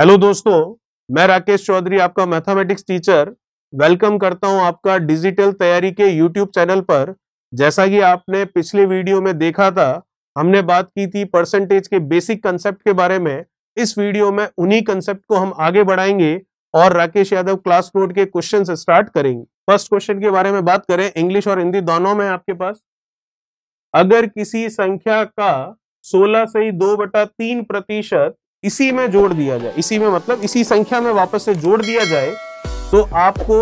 hello दोस्तों मैं राकेश चौधरी आपका मैथमेटिक्स टीचर वेलकम करता हूं आपका डिजिटल तैयारी के यूट्यूब चैनल पर जैसा कि आपने पिछले वीडियो में देखा था हमने बात की थी परसेंटेज के बेसिक कंसेप्ट के बारे में इस वीडियो में उन्हीं कंसेप्ट को हम आगे बढ़ाएंगे और राकेश यादव क्लास नोट के क्वेश्चन स्टार्ट करेंगे फर्स्ट क्वेश्चन के बारे में बात करें इंग्लिश और हिंदी दोनों में आपके पास अगर किसी संख्या का सोलह से ही दो बटा तीन प्रतिशत इसी में जोड़ दिया जाए इसी में मतलब इसी संख्या में वापस से जोड़ दिया जाए तो आपको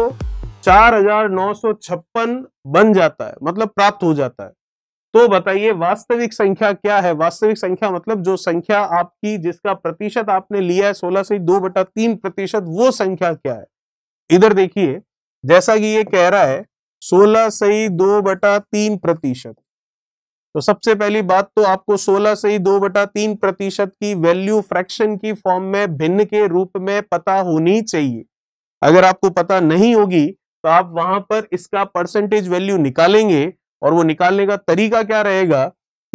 चार हजार नौ सौ छप्पन बन जाता है मतलब प्राप्त हो जाता है तो बताइए वास्तविक संख्या क्या है वास्तविक संख्या मतलब जो संख्या आपकी जिसका प्रतिशत आपने लिया है सोलह से दो बटा तीन प्रतिशत वो संख्या क्या है इधर देखिए जैसा कि ये कह रहा है सोलह सही दो बटा तीन प्रतिशत तो सबसे पहली बात तो आपको 16 से ही दो बटा तीन प्रतिशत की वैल्यू फ्रैक्शन की फॉर्म में भिन्न के रूप में पता होनी चाहिए अगर आपको पता नहीं होगी तो आप वहां पर इसका परसेंटेज वैल्यू निकालेंगे और वो निकालने का तरीका क्या रहेगा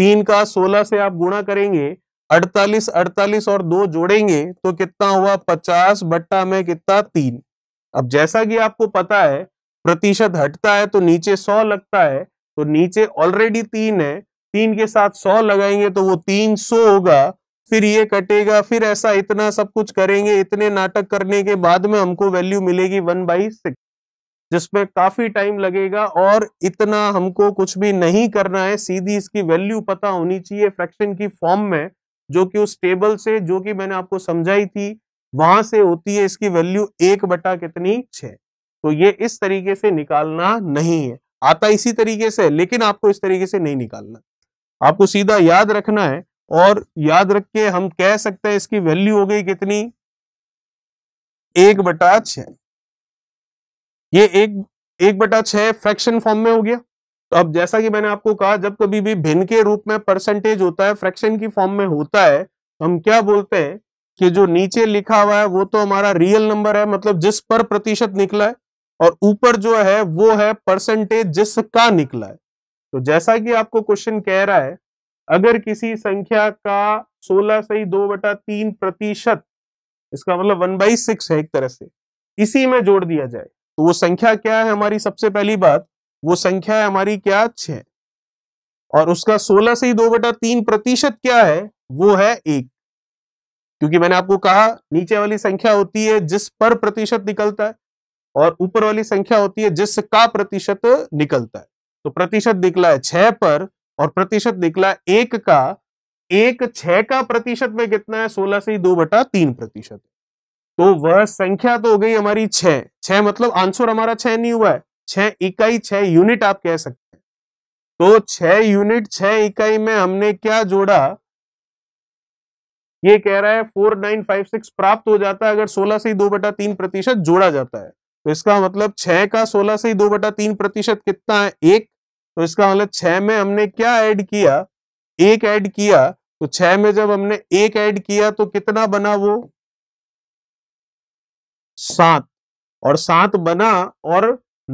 तीन का सोलह से आप गुणा करेंगे अड़तालीस अड़तालीस और दो जोड़ेंगे तो कितना हुआ पचास बट्टा में कितना तीन अब जैसा कि आपको पता है प्रतिशत हटता है तो नीचे सौ लगता है तो नीचे ऑलरेडी तीन है तीन के साथ सौ लगाएंगे तो वो तीन सौ होगा फिर ये कटेगा फिर ऐसा इतना सब कुछ करेंगे इतने नाटक करने के बाद में हमको वैल्यू मिलेगी वन बाई सिक्स जिसमें काफी टाइम लगेगा और इतना हमको कुछ भी नहीं करना है सीधी इसकी वैल्यू पता होनी चाहिए फ्रैक्शन की फॉर्म में जो कि उस टेबल से जो कि मैंने आपको समझाई थी वहां से होती है इसकी वैल्यू एक बटा कितनी छ तो ये इस तरीके से निकालना नहीं है आता इसी तरीके से लेकिन आपको इस तरीके से नहीं निकालना आपको सीधा याद रखना है और याद रख के हम कह सकते हैं इसकी वैल्यू हो गई कितनी एक बटा छ ये एक एक बटा छ फ्रैक्शन फॉर्म में हो गया तो अब जैसा कि मैंने आपको कहा जब कभी भी भिन्न के रूप में परसेंटेज होता है फ्रैक्शन की फॉर्म में होता है तो हम क्या बोलते हैं कि जो नीचे लिखा हुआ है वो तो हमारा रियल नंबर है मतलब जिस पर प्रतिशत निकला है और ऊपर जो है वो है परसेंटेज जिसका निकला है तो जैसा कि आपको क्वेश्चन कह रहा है अगर किसी संख्या का 16 से ही दो बटा तीन प्रतिशत इसका मतलब वन बाई सिक्स है एक तरह से इसी में जोड़ दिया जाए तो वो संख्या क्या है हमारी सबसे पहली बात वो संख्या है हमारी क्या छह और उसका 16 से ही दो बटा तीन प्रतिशत क्या है वो है एक क्योंकि मैंने आपको कहा नीचे वाली संख्या होती है जिस पर प्रतिशत निकलता है और ऊपर वाली संख्या होती है जिसका प्रतिशत निकलता है तो प्रतिशत निकला है छह पर और प्रतिशत निकला एक का एक छह का प्रतिशत में कितना है सोलह से ही दो बटा तीन प्रतिशत तो वह संख्या तो हो गई हमारी छह छह मतलब आंसर हमारा छह नहीं हुआ है छह इकाई छह यूनिट आप कह सकते हैं तो छह यूनिट छह इकाई में हमने क्या जोड़ा ये कह रहा है फोर नाइन फाइव सिक्स प्राप्त हो जाता है अगर सोलह से ही दो बटा तीन प्रतिशत जोड़ा जाता है तो इसका मतलब छह का सोलह से ही दो बटा तीन प्रतिशत कितना है एक तो इसका मतलब छह में हमने क्या ऐड किया एक ऐड किया तो छह में जब हमने एक ऐड किया तो कितना बना वो सात और सात बना और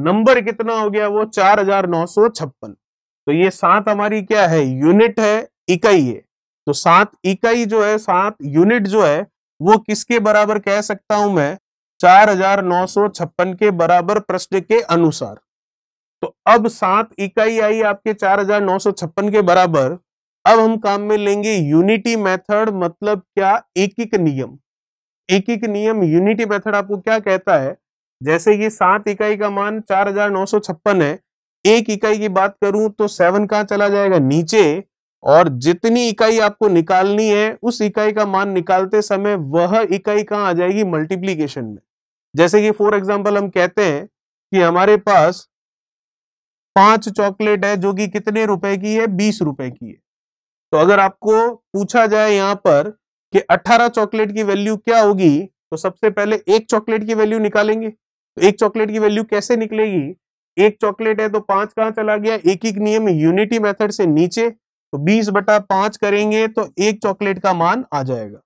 नंबर कितना हो गया वो चार हजार नौ सौ छप्पन तो ये सात हमारी क्या है यूनिट है इकाई है तो सात इकाई जो है सात यूनिट जो है वो किसके बराबर कह सकता हूं मैं चार हजार नौ सौ छप्पन के बराबर प्रश्न के अनुसार तो अब सात इकाई आई आपके चार हजार नौ सौ छप्पन के बराबर अब हम काम में लेंगे यूनिटी मेथड मतलब क्या एक एक नियम एक एक नियम यूनिटी मेथड आपको क्या कहता है जैसे ये सात इकाई का मान चार हजार नौ सौ छप्पन है एक इकाई की बात करूं तो सेवन कहां चला जाएगा नीचे और जितनी इकाई आपको निकालनी है उस इकाई का मान निकालते समय वह इकाई कहाँ आ जाएगी मल्टीप्लीकेशन में जैसे कि फॉर एग्जाम्पल हम कहते हैं कि हमारे पास पांच चॉकलेट है जो कि कितने रुपए की है बीस रुपए की है तो अगर आपको पूछा जाए यहां पर कि अट्ठारह चॉकलेट की वैल्यू क्या होगी तो सबसे पहले एक चॉकलेट की वैल्यू निकालेंगे तो एक चॉकलेट की वैल्यू कैसे निकलेगी एक चॉकलेट है तो पांच कहां चला गया एक एक नियम यूनिटी मेथड से नीचे तो बीस बटा पांच करेंगे तो एक चॉकलेट का मान आ जाएगा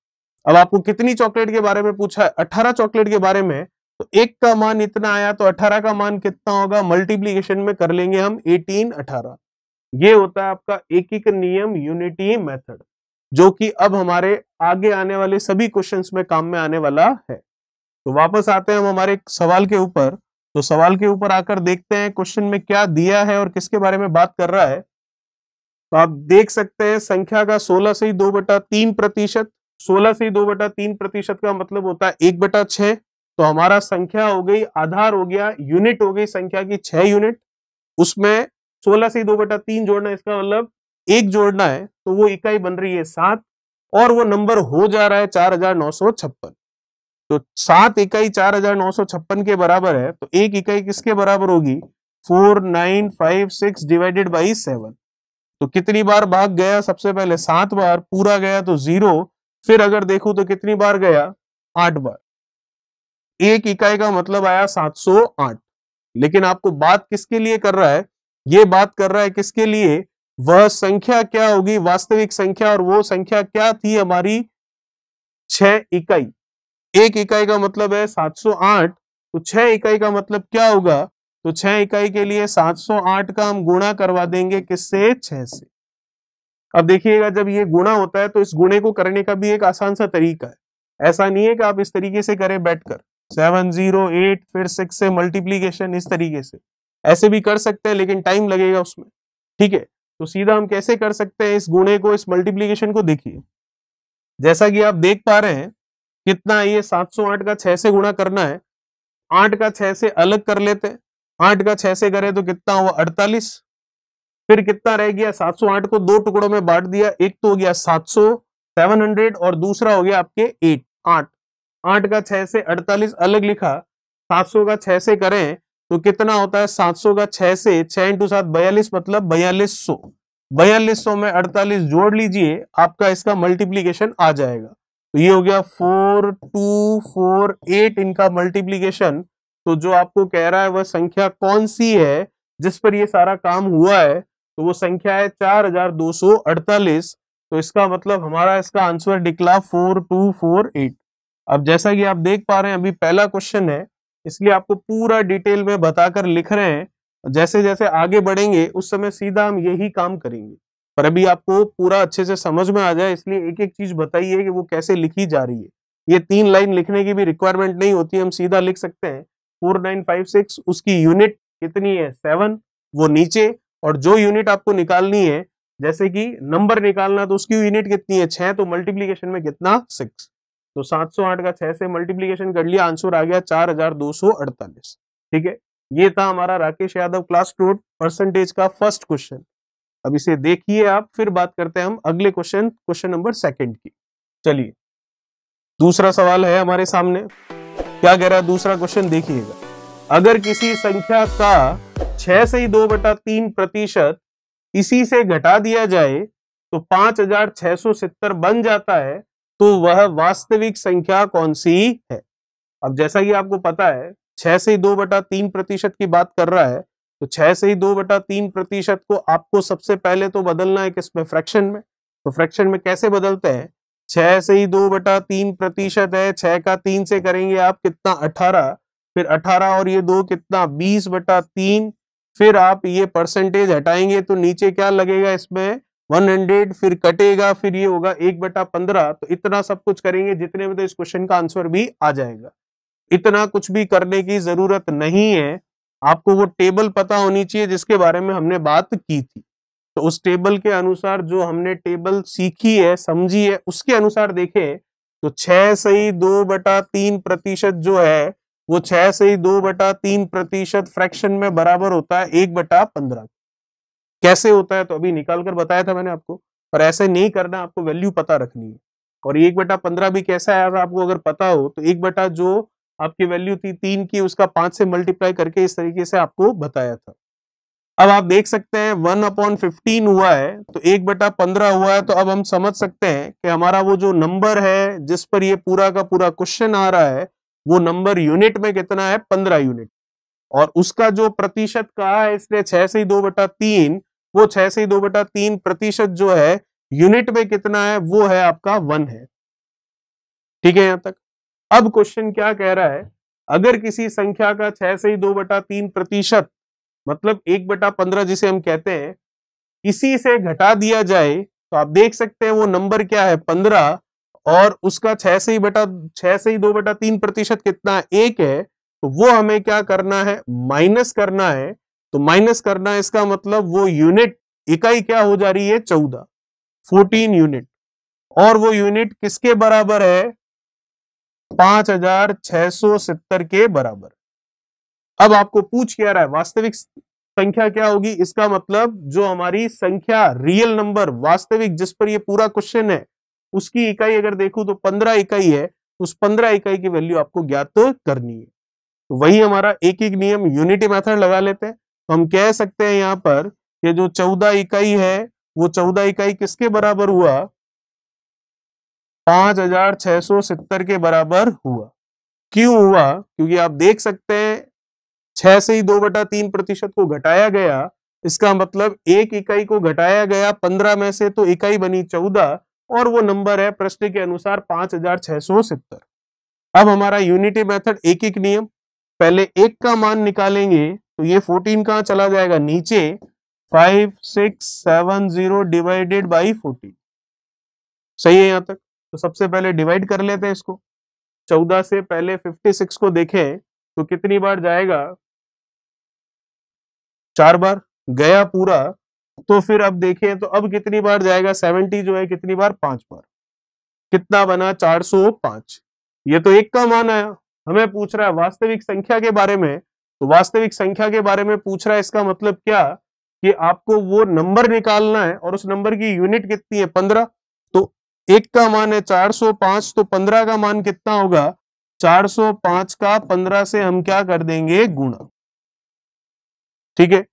अब आपको कितनी चॉकलेट के बारे में पूछा है अट्ठारह चॉकलेट के बारे में तो एक का मान इतना आया तो अठारह का मान कितना होगा मल्टीप्लीकेशन में कर लेंगे हम एटीन अठारह ये होता है आपका एक एक नियम यूनिटी मेथड जो कि अब हमारे आगे आने वाले सभी क्वेश्चंस में काम में आने वाला है तो वापस आते हैं हम हमारे सवाल के ऊपर तो सवाल के ऊपर आकर देखते हैं क्वेश्चन में क्या दिया है और किसके बारे में बात कर रहा है तो आप देख सकते हैं संख्या का सोलह से ही दो बटा तीन प्रतिशत सोलह से ही दो बटा तीन प्रतिशत का मतलब होता है एक बटा छह तो हमारा संख्या हो गई आधार हो गया यूनिट हो गई संख्या की छह यूनिट उसमें सोलह से दो बटा तीन जोड़ना इसका मतलब एक जोड़ना है तो वो इकाई बन रही है सात और वो नंबर हो जा रहा है चार हजार नौ सौ छप्पन तो सात इकाई चार हजार नौ सौ छप्पन के बराबर है तो एक इकाई किसके बराबर होगी four nine five six divided by seven तो कितनी बार भाग गया सबसे पहले सात बार पूरा गया तो जीरो फिर अगर देखू तो कितनी बार गया आठ बार एक इकाई का मतलब आया 708 लेकिन आपको बात किसके लिए कर रहा है ये बात कर रहा है किसके लिए वह संख्या क्या होगी वास्तविक संख्या और वो संख्या क्या थी हमारी छह इकाई एक इकाई का मतलब है 708 तो छह इकाई का मतलब क्या होगा तो छह इकाई के लिए 708 का हम गुणा करवा देंगे किससे छह से अब देखिएगा जब ये गुणा होता है तो इस गुणे को करने का भी एक आसान सा तरीका है ऐसा नहीं है कि आप इस तरीके से करें बैठकर सेवन जीरो एट फिर सिक्स से मल्टीप्लीकेशन इस तरीके से ऐसे भी कर सकते हैं लेकिन टाइम लगेगा उसमें ठीक है तो सीधा हम कैसे कर सकते हैं इस गुणे को इस मल्टीप्लीकेशन को देखिए जैसा कि आप देख पा रहे हैं कितना ये 708 का 6 से गुणा करना है 8 का 6 से अलग कर लेते हैं 8 का 6 से करें तो कितना हुआ 48 फिर कितना रह गया 708 को दो टुकड़ों में बांट दिया एक तो हो गया 700 700 और दूसरा हो गया आपके 8 आठ आठ का छह से अड़तालीस अलग लिखा सात सौ का छह से करें तो कितना होता है सात सौ का छह से छह इंटू सात बयालीस मतलब बयालीस सौ बयालीस सौ में अड़तालीस जोड़ लीजिए आपका इसका मल्टीप्लीकेशन आ जाएगा तो ये हो गया फोर टू फोर एट इनका मल्टीप्लीकेशन तो जो आपको कह रहा है वह संख्या कौन सी है जिस पर ये सारा काम हुआ है तो वो संख्या है चार हजार दो सौ अड़तालीस तो इसका मतलब हमारा इसका आंसर निकला फोर टू फोर एट अब जैसा कि आप देख पा रहे हैं अभी पहला क्वेश्चन है इसलिए आपको पूरा डिटेल में बताकर लिख रहे हैं जैसे जैसे आगे बढ़ेंगे उस समय सीधा हम यही काम करेंगे पर अभी आपको पूरा अच्छे से समझ में आ जाए इसलिए एक एक चीज बताइए कि वो कैसे लिखी जा रही है ये तीन लाइन लिखने की भी रिक्वायरमेंट नहीं होती हम सीधा लिख सकते हैं फोर नाइन फाइव सिक्स उसकी यूनिट कितनी है सेवन वो नीचे और जो यूनिट आपको निकालनी है जैसे कि नंबर निकालना तो उसकी यूनिट कितनी है छह तो मल्टीप्लीकेशन में कितना सिक्स तो 708 का 6 से मल्टीप्लीकेशन कर लिया आंसर आ गया 4248 ठीक है ये था हमारा Rakesh Yadav class two percentage का फर्स्ट क्वेश्चन अब इसे देखिए आप फिर बात करते हैं हम अगले क्वेश्चन क्वेश्चन नंबर सेकंड की चलिए दूसरा सवाल है हमारे सामने क्या कह रहा है दूसरा क्वेश्चन देखिएगा अगर किसी संख्या का छह से ही दो बटा तीन प्रतिशत इसी से घटा दिया जाए तो पांच हजार छह सौ सितर बन जाता है तो वह वास्तविक संख्या कौन सी है अब जैसा कि आपको पता है छह से दो बटा तीन प्रतिशत की बात कर रहा है तो छह से ही दो बटा तीन प्रतिशत को आपको सबसे पहले तो बदलना है किसमें फ्रैक्शन में तो फ्रैक्शन में कैसे बदलते हैं छह से ही दो बटा तीन प्रतिशत है छह का तीन से करेंगे आप कितना अठारह फिर अठारह और ये दो कितना बीस बटा तीन फिर आप ये परसेंटेज हटाएंगे तो नीचे क्या लगेगा इसमें 100 फिर कटेगा फिर ये होगा एक बटा पंद्रह तो इतना सब कुछ करेंगे जितने में तो इस क्वेश्चन का आंसर भी आ जाएगा इतना कुछ भी करने की जरूरत नहीं है आपको वो टेबल पता होनी चाहिए जिसके बारे में हमने बात की थी तो उस टेबल के अनुसार जो हमने टेबल सीखी है समझी है उसके अनुसार देखे तो छह सही दो बटा तीन प्रतिशत जो है वो छह सही दो बटा तीन प्रतिशत फ्रैक्शन में बराबर होता है एक बटा पंद्रह कैसे होता है तो अभी निकाल कर बताया था मैंने आपको और ऐसे नहीं करना आपको वैल्यू पता रखनी है और एक बटा पंद्रह भी कैसा है अगर आपको अगर पता हो तो एक बटा जो आपकी वैल्यू थी तीन की उसका पांच से मल्टीप्लाई करके इस तरीके से आपको बताया था अब आप देख सकते हैं वन अपॉन फिफ्टीन हुआ है तो एक बटा पंद्रह हुआ है तो अब हम समझ सकते हैं कि हमारा वो जो नंबर है जिस पर ये पूरा का पूरा क्वेश्चन आ रहा है वो नंबर यूनिट में कितना है पंद्रह यूनिट और उसका जो प्रतिशत कहा है इसने छह से ही दो बटा तीन वो छह से दो बटा तीन प्रतिशत जो है यूनिट में कितना है वो है आपका वन है ठीक है यहां तक अब क्वेश्चन क्या कह रहा है अगर किसी संख्या का छह से ही दो बटा तीन प्रतिशत मतलब एक बटा पंद्रह जिसे हम कहते हैं इसी से घटा दिया जाए तो आप देख सकते हैं वो नंबर क्या है पंद्रह और उसका छह से ही बटा छह से ही दो बटा तीन प्रतिशत कितना एक है तो वो हमें क्या करना है माइनस करना है तो माइनस करना इसका मतलब वो यूनिट इकाई क्या हो जा रही है चौदह फोर्टीन यूनिट और वो यूनिट किसके बराबर है पांच हजार छह सौ सत्तर के बराबर अब आपको पूछ क्या रहा है वास्तविक संख्या क्या होगी इसका मतलब जो हमारी संख्या रियल नंबर वास्तविक जिस पर ये पूरा क्वेश्चन है उसकी इकाई अगर देखू तो पंद्रह इकाई है तो उस पंद्रह इकाई की वैल्यू आपको ज्ञात तो करनी है तो वही हमारा एक एक नियम यूनिटी मेथड लगा लेते हैं तो हम कह सकते हैं यहाँ पर कि जो चौदह इकाई है वो चौदह इकाई किसके बराबर हुआ पांच हजार छह सौ सत्तर के बराबर हुआ क्यों हुआ क्योंकि आप देख सकते हैं छह से ही दो बटा तीन प्रतिशत को घटाया गया इसका मतलब एक इकाई को घटाया गया पंद्रह में से तो इकाई बनी चौदह और वो नंबर है प्रश्न के अनुसार पांच हजार छह सौ सत्तर अब हमारा यूनिटी मेथड एक एक नियम पहले एक का मान निकालेंगे तो ये 14 कहाँ चला जाएगा नीचे 5670 डिवाइडेड बाई 14 सही है यहाँ तक तो सबसे पहले डिवाइड कर लेते हैं इसको 14 से पहले 56 को देखें तो कितनी बार जाएगा चार बार गया पूरा तो फिर अब देखें तो अब कितनी बार जाएगा 70 जो है कितनी बार पांच बार कितना बना 405 ये तो एक का मान आया हमें पूछ रहा है वास्तविक संख्या के बारे में तो वास्तविक संख्या के बारे में पूछ रहा है इसका मतलब क्या कि आपको वो नंबर निकालना है और उस नंबर की यूनिट कितनी है पंद्रह तो एक का मान है चार सौ पांच तो पंद्रह का मान कितना होगा चार सौ पांच का पंद्रह से हम क्या कर देंगे गुणा ठीक है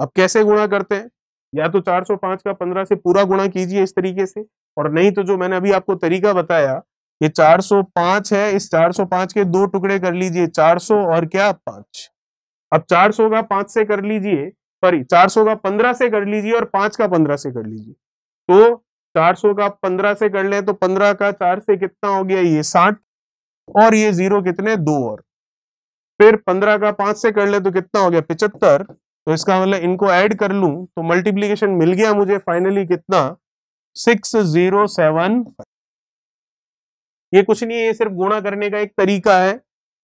अब कैसे गुणा करते हैं या तो चार सौ पांच का पंद्रह से पूरा गुणा कीजिए इस तरीके से और नहीं तो जो मैंने अभी आपको तरीका बताया ये पांच है इस पांच के दो टुकड़े कर लीजिए सौ और क्या पांच अब 400 का पांच से कर लीजिए सॉरी 400 का पंद्रह से कर लीजिए और पांच का पंद्रह से कर लीजिए तो 400 का पंद्रह से कर ले तो पंद्रह का चार से कितना हो गया ये साठ और ये जीरो कितने दो और फिर पंद्रह का पांच से कर ले तो कितना हो गया पिचहत्तर तो इसका मतलब इनको ऐड कर लू तो मल्टीप्लीकेशन मिल गया मुझे फाइनली कितना सिक्स जीरो सेवन ये कुछ नहीं है ये सिर्फ गुणा करने का एक तरीका है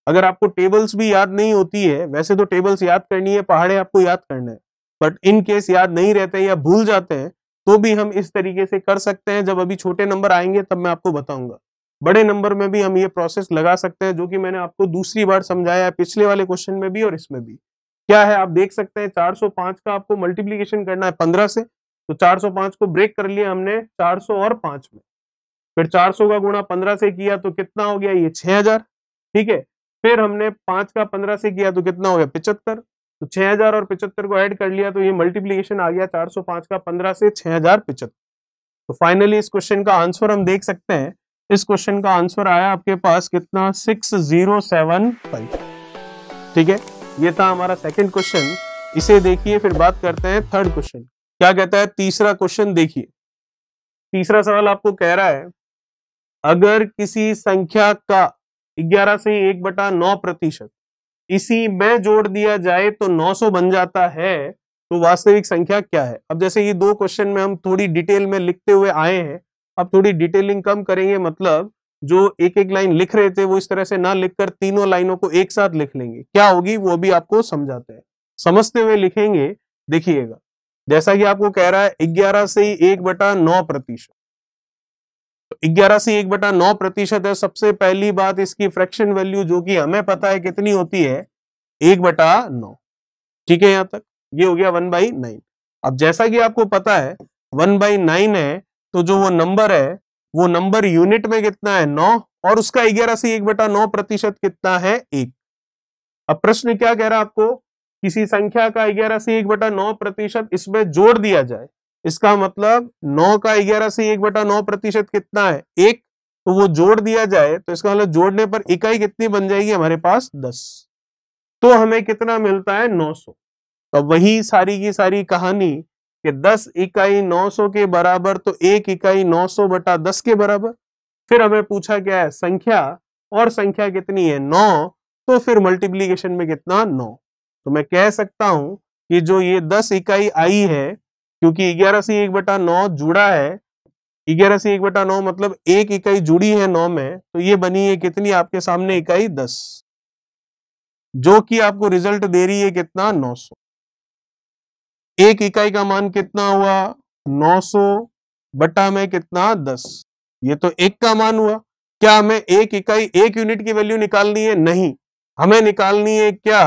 अगर आपको टेबल्स भी याद नहीं होती है वैसे तो टेबल्स याद करनी है पहाड़े आपको याद करना है बट इन केस याद नहीं रहते हैं या भूल जाते हैं तो भी हम इस तरीके से कर सकते हैं जब अभी छोटे नंबर आएंगे तब मैं आपको बताऊंगा बड़े नंबर में भी हम ये प्रोसेस लगा सकते हैं जो कि मैंने आपको दूसरी बार समझाया है पिछले वाले क्वेश्चन में भी और इसमें भी क्या है आप देख सकते हैं 405 का आपको मल्टीप्लीकेशन करना है 15 से तो 405 को ब्रेक कर लिया हमने 400 और 5 में फिर 400 का गुणा 15 से किया तो कितना हो गया ये 6000 ठीक है फिर हमने पांच का पंद्रह से किया तो कितना हो गया पिचहत्तर तो छह हजार और पिचहत्तर को ऐड कर लिया तो ये मल्टीप्लीकेशन आ गया चार सौ पांच का पंद्रह से छह हजार पिचहत्तर तो फाइनली इस क्वेश्चन का आंसर हम देख सकते हैं इस क्वेश्चन का आंसर आया आपके पास कितना सिक्स जीरो सेवन फाइव ठीक है ये था हमारा सेकेंड क्वेश्चन इसे देखिए फिर बात करते हैं थर्ड क्वेश्चन क्या कहता है तीसरा क्वेश्चन देखिए तीसरा सवाल आपको कह रहा है अगर किसी संख्या का ग्यारह से एक बटा नौ प्रतिशत इसी में जोड़ दिया जाए तो 900 बन जाता है तो वास्तविक संख्या क्या है अब जैसे ये दो क्वेश्चन में हम थोड़ी डिटेल में लिखते हुए आए हैं अब थोड़ी डिटेलिंग कम करेंगे मतलब जो एक एक लाइन लिख रहे थे वो इस तरह से ना लिखकर तीनों लाइनों को एक साथ लिख लेंगे क्या होगी वो भी आपको समझाते हैं समझते हुए लिखेंगे देखिएगा जैसा कि आपको कह रहा है ग्यारह से ही एक बटा नौ प्रतिशत ग्यारह से एक बटा नौ प्रतिशत है सबसे पहली बात इसकी फ्रैक्शन वैल्यू जो कि हमें पता है कितनी होती है एक बटा नौ ठीक है यहां तक ये हो गया वन बाई नाइन अब जैसा कि आपको पता है वन बाई नाइन है तो जो वो नंबर है वो नंबर यूनिट में कितना है नौ और उसका ग्यारह से एक बटा नौ प्रतिशत कितना है एक अब प्रश्न क्या कह रहा है आपको किसी संख्या का ग्यारह से एक बटा नौ प्रतिशत इसमें जोड़ दिया जाए इसका मतलब नौ का ग्यारह से एक बटा नौ प्रतिशत कितना है एक तो वो जोड़ दिया जाए तो इसका मतलब जोड़ने पर इकाई कितनी बन जाएगी हमारे पास दस तो हमें कितना मिलता है नौ सौ तो वही सारी की सारी कहानी कि 10 इकाई 900 के बराबर तो एक इकाई 900 बटा दस के बराबर फिर हमें पूछा गया है संख्या और संख्या कितनी है नौ तो फिर मल्टीप्लीकेशन में कितना नौ तो मैं कह सकता हूं कि जो ये दस इकाई आई है क्योंकि ग्यारह से एक बटा नौ जुड़ा है ग्यारह से एक बटा नौ मतलब एक इकाई जुड़ी है नौ में तो ये बनी है कितनी आपके सामने इकाई दस जो कि आपको रिजल्ट दे रही है कितना नौ सौ एक इकाई का मान कितना हुआ नौ सौ बटा में कितना दस ये तो एक का मान हुआ क्या हमें एक इकाई एक यूनिट की वैल्यू निकालनी है नहीं हमें निकालनी है क्या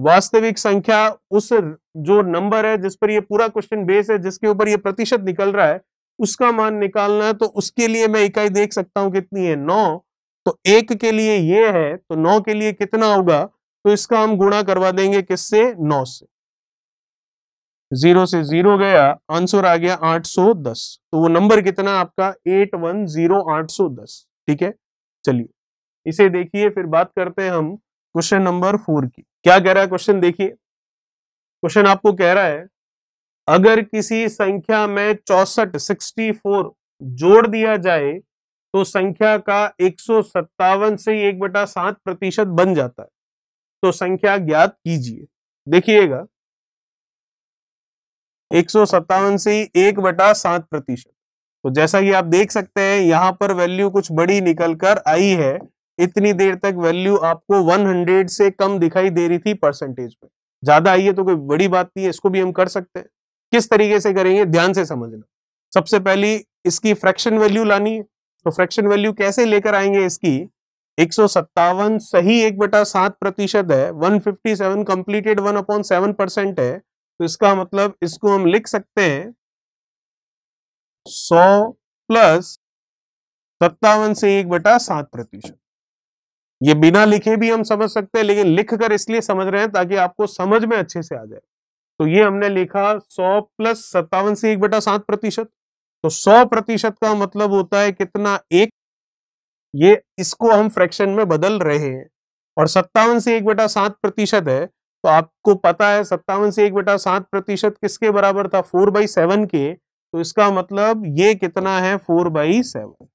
वास्तविक संख्या उस जो नंबर है जिस पर ये पूरा क्वेश्चन बेस है जिसके ऊपर ये प्रतिशत निकल रहा है उसका मान निकालना है तो उसके लिए मैं इकाई देख सकता हूं कितनी है नौ तो एक के लिए ये है तो नौ के लिए कितना होगा तो इसका हम गुणा करवा देंगे किससे नौ से जीरो से जीरो गया आंसर आ गया 810 तो वो नंबर कितना आपका दस ठीक है चलिए इसे देखिए फिर बात करते हैं हम क्वेश्चन नंबर फोर की क्या कह रहा है क्वेश्चन देखिए क्वेश्चन आपको कह रहा है अगर किसी संख्या में चौसठ सिक्सटी फोर जोड़ दिया जाए तो संख्या का एक सौ सत्तावन से एक बटा सात प्रतिशत बन जाता है तो संख्या ज्ञात कीजिए देखिएगा एक सौ सत्तावन से एक बटा सात प्रतिशत तो जैसा कि आप देख सकते हैं यहां पर वैल्यू कुछ बड़ी निकल कर आई है इतनी देर तक वैल्यू आपको 100 से कम दिखाई दे रही थी परसेंटेज में ज्यादा आई है तो कोई बड़ी बात नहीं है इसको भी हम कर सकते हैं किस तरीके से करेंगे ध्यान से समझना सबसे पहली इसकी फ्रैक्शन वैल्यू लानी है तो फ्रैक्शन वैल्यू कैसे लेकर आएंगे इसकी एक सही एक बटा सात प्रतिशत है 157 completed one upon seven percent है तो इसका मतलब इसको हम लिख सकते हैं 100 प्लस सत्तावन से एक बटा सात प्रतिशत ये बिना लिखे भी हम समझ सकते हैं लेकिन लिख कर इसलिए समझ रहे हैं ताकि आपको समझ में अच्छे से आ जाए तो ये हमने लिखा 100 प्लस सत्तावन से एक बटा सात प्रतिशत तो 100 प्रतिशत का मतलब होता है कितना एक ये इसको हम फ्रैक्शन में बदल रहे हैं और सत्तावन से एक बटा सात प्रतिशत है तो आपको पता है सत्तावन से एक बटा सात प्रतिशत किसके बराबर था फोर बाई सेवन के तो इसका मतलब ये कितना है फोर बाई सेवन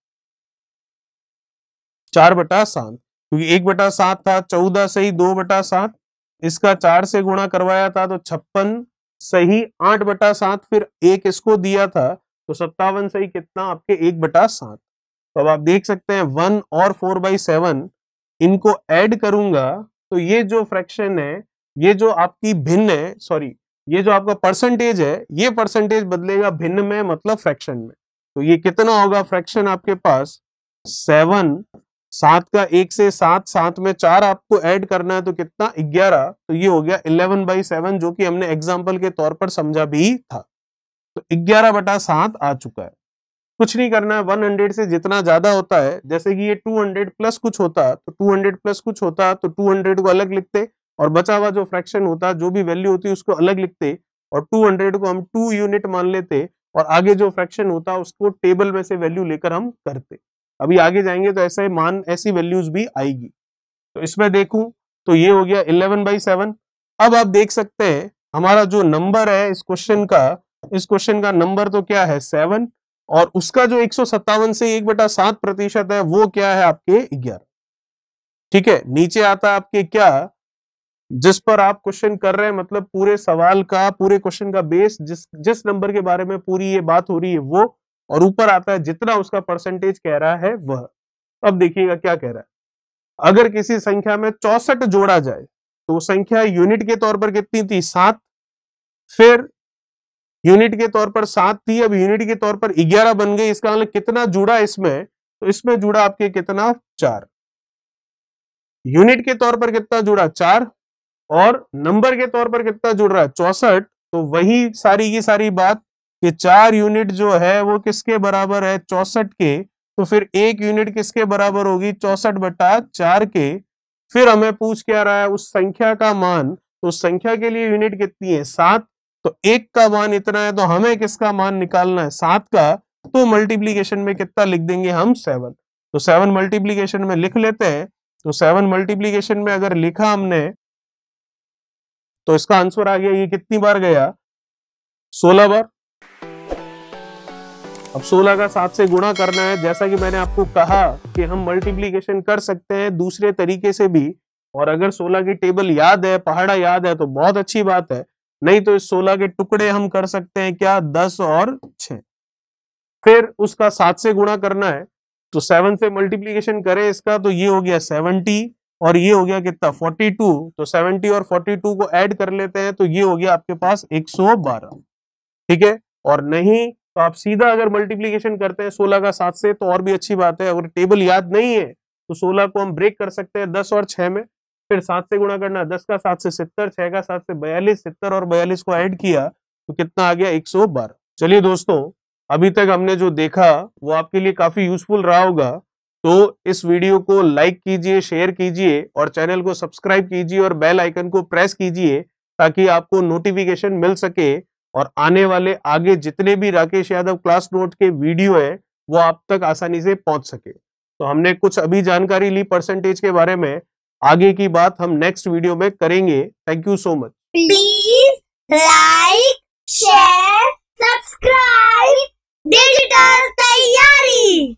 चार बटा सात क्योंकि एक बटा सात था चौदह सही दो बटा सात इसका चार से गुणा करवाया था तो छप्पन सही आठ बटा सात फिर एक इसको दिया था तो सत्तावन सही कितना आपके एक बटा सात तो अब आप देख सकते हैं वन और फोर बाई सेवन इनको ऐड करूंगा तो ये जो फ्रैक्शन है ये जो आपकी भिन्न है सॉरी ये जो आपका परसेंटेज है ये परसेंटेज बदलेगा भिन्न में मतलब फ्रैक्शन में तो ये कितना होगा फ्रैक्शन आपके पास सेवन सात का एक से सात सात में चार आपको ऐड करना है तो कितना ग्यारह तो ये हो गया इलेवन बाई सेवन जो कि हमने एग्जाम्पल के तौर पर समझा भी था तो ग्यारह बटा सात आ चुका है कुछ नहीं करना है हंड्रेड से जितना ज्यादा होता है जैसे कि ये टू हंड्रेड प्लस कुछ होता तो टू हंड्रेड प्लस कुछ होता तो टू हंड्रेड को अलग लिखते और बचा हुआ जो फ्रैक्शन होता जो भी वैल्यू होती उसको अलग लिखते और हंड्रेड को हम टू यूनिट मान लेते और आगे जो फ्रैक्शन होता उसको टेबल में से वैल्यू लेकर हम करते अभी आगे जाएंगे तो ऐसे मान ऐसी वैल्यूज भी आएगी तो इसमें देखूं तो ये हो गया इलेवन बाई सेवन अब आप देख सकते हैं हमारा जो नंबर है इस क्वेश्चन का इस क्वेश्चन का नंबर तो क्या है सेवन और उसका जो एक से एक बटा सात प्रतिशत है वो क्या है आपके ग्यारह ठीक है नीचे आता है आपके क्या जिस पर आप क्वेश्चन कर रहे हैं मतलब पूरे सवाल का पूरे क्वेश्चन का बेस जिस जिस नंबर के बारे में पूरी ये बात हो रही है वो और ऊपर आता है जितना उसका परसेंटेज कह रहा है वह अब देखिएगा क्या कह रहा है अगर किसी संख्या में चौसठ जोड़ा जाए तो वो संख्या यूनिट के तौर पर कितनी थी सात फिर यूनिट के तौर पर सात थी अब यूनिट के तौर पर ग्यारह बन गई इसका मतलब कितना जुड़ा इसमें तो इसमें जुड़ा आपके कितना चार यूनिट के तौर पर कितना जुड़ा चार और नंबर के तौर पर कितना जुड़ रहा है चौसठ तो वही सारी की सारी बात कि चार यूनिट जो है वो किसके बराबर है चौसठ के तो फिर एक यूनिट किसके बराबर होगी चौसठ बटा चार के फिर हमें पूछ क्या रहा है उस संख्या का मान तो उस संख्या के लिए यूनिट कितनी है सात तो एक का मान इतना है तो हमें किसका मान निकालना है सात का तो मल्टीप्लीकेशन में कितना लिख देंगे हम सेवन तो सेवन मल्टीप्लीकेशन में लिख लेते हैं तो सेवन मल्टीप्लीकेशन में अगर लिखा हमने तो इसका आंसर आ गया ये कितनी बार गया सोलह बार अब 16 का सात से गुणा करना है जैसा कि मैंने आपको कहा कि हम मल्टीप्लीकेशन कर सकते हैं दूसरे तरीके से भी और अगर 16 की टेबल याद है पहाड़ा याद है तो बहुत अच्छी बात है नहीं तो इस 16 के टुकड़े हम कर सकते हैं क्या दस और 6 फिर उसका सात से गुणा करना है तो सेवन से मल्टीप्लीकेशन करें इसका तो ये हो गया सेवनटी और ये हो गया कितना फोर्टी तो सेवनटी और फोर्टी को एड कर लेते हैं तो ये हो गया आपके पास एक ठीक है और नहीं तो आप सीधा अगर मल्टीप्लीकेशन करते हैं सोलह का सात से तो और भी अच्छी बात है अगर टेबल याद नहीं है तो सोलह को हम ब्रेक कर सकते हैं दस और छह में फिर सात से गुणा करना दस का सात से सत्तर छह का सात से बयालीस सत्तर और बयालीस को ऐड किया तो कितना आ गया एक सौ बारह चलिए दोस्तों अभी तक हमने जो देखा वो आपके लिए काफी यूजफुल रहा होगा तो इस वीडियो को लाइक कीजिए शेयर कीजिए और चैनल को सब्सक्राइब कीजिए और बेल आइकन को प्रेस कीजिए ताकि आपको नोटिफिकेशन मिल सके और आने वाले आगे जितने भी राकेश यादव क्लास नोट के वीडियो हैं वो आप तक आसानी से पहुंच सके तो हमने कुछ अभी जानकारी ली परसेंटेज के बारे में आगे की बात हम नेक्स्ट वीडियो में करेंगे thank you so much please like share subscribe digital तैयारी